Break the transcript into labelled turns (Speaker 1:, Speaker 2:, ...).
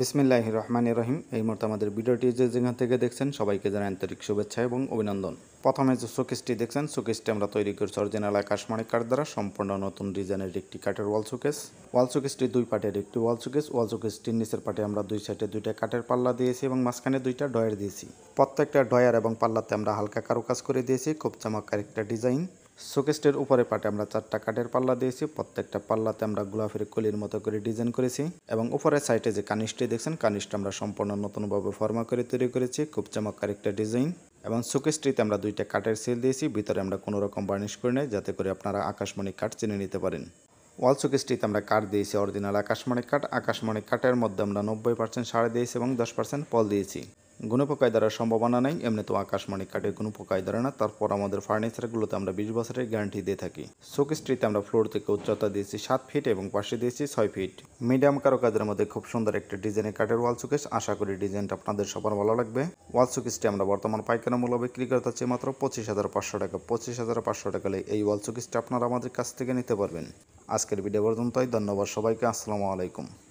Speaker 1: বিসমিল্লাহ রহমান রহিম এই মুহূর্তে আমাদের ভিডিওটি যে যেখান থেকে দেখছেন সবাইকে জানাই আন্তরিক শুভেচ্ছা এবং অভিনন্দন প্রথমে যে শোকেসটি দেখছেন শোকেসটি আমরা তৈরি করছি অরিজিনাল আকাশমণি কাঠ দ্বারা সম্পূর্ণ নতুন ডিজাইনের একটি কাঠের ওয়াল শোকেস ওয়াল শোকেসটি দুই পার্টের একটি ওয়াল শোকেস ওয়াল শোকেসটির নিচের পাটে আমরা দুই সাইডে দুইটা কাঠের পাল্লা দিয়েছি এবং মাঝখানে দুইটা ডয়ার দিয়েছি প্রত্যেকটা ডয়ার এবং পাল্লাতে আমরা হালকা কারুকাজ করে দিয়েছি খুব চমৎকার একটা ডিজাইন শোকেস্টের উপরে পাটে আমরা চারটা কাঠের পাল্লা দিয়েছি প্রত্যেকটা পাল্লাতে আমরা গোলাপের কলির মতো করে ডিজাইন করেছি এবং উপরের সাইডে যে কানিসটি দেখছেন কানিসটা আমরা সম্পূর্ণ নতুনভাবে ফর্মা করে তৈরি করেছি খুব চমৎকার একটা ডিজাইন এবং শোকেসটিতে আমরা দুইটা কাঠের সিল দিয়েছি ভিতরে আমরা কোনো রকম বার্নিশ করে নেই যাতে করে আপনারা আকাশমণি কাঠ চিনে নিতে পারেন ওয়াল শোকেসটিতে আমরা কাঠ দিয়েছি অরিজিনাল আকাশমণি কাঠ আকাশমণি কাঠের মধ্যে আমরা নব্বই পার্সেন্ট সার দিয়েছি এবং দশ পার্সেন্ট পল দিয়েছি গুণপোকায় দ্বারা সম্ভাবনা নেই এমনি তো আকাশমণি কোনো গুণপোকায় দ্বারা না তারপর আমাদের ফার্নিচারগুলোতে আমরা বিশ বছরের গ্যারান্টি দিয়ে থাকি স্ট্রিতে আমরা ফ্লোর থেকে উচ্চতা দিয়েছি সাত ফিট এবং পাশে দিয়েছি ছয় ফিট মিডিয়াম কারো কাজের মধ্যে খুব সুন্দর একটা ডিজাইনের কাঠের ওয়াল সুকেস আশা করি ডিজাইনটা আপনাদের সবার ভালো লাগবে ওয়াল সুকেসটি আমরা বর্তমান পাইকানা মূল্য বিক্রি করতে চাচ্ছি মাত্র পঁচিশ হাজার পাঁচশো টাকা পঁচিশ হাজার পাঁচশো টাকা এই ওয়াল সুকেসটা আপনারা আমাদের কাছ থেকে নিতে পারবেন আজকের ভিডিও পর্যন্তই ধন্যবাদ সবাইকে আসসালামু আলাইকুম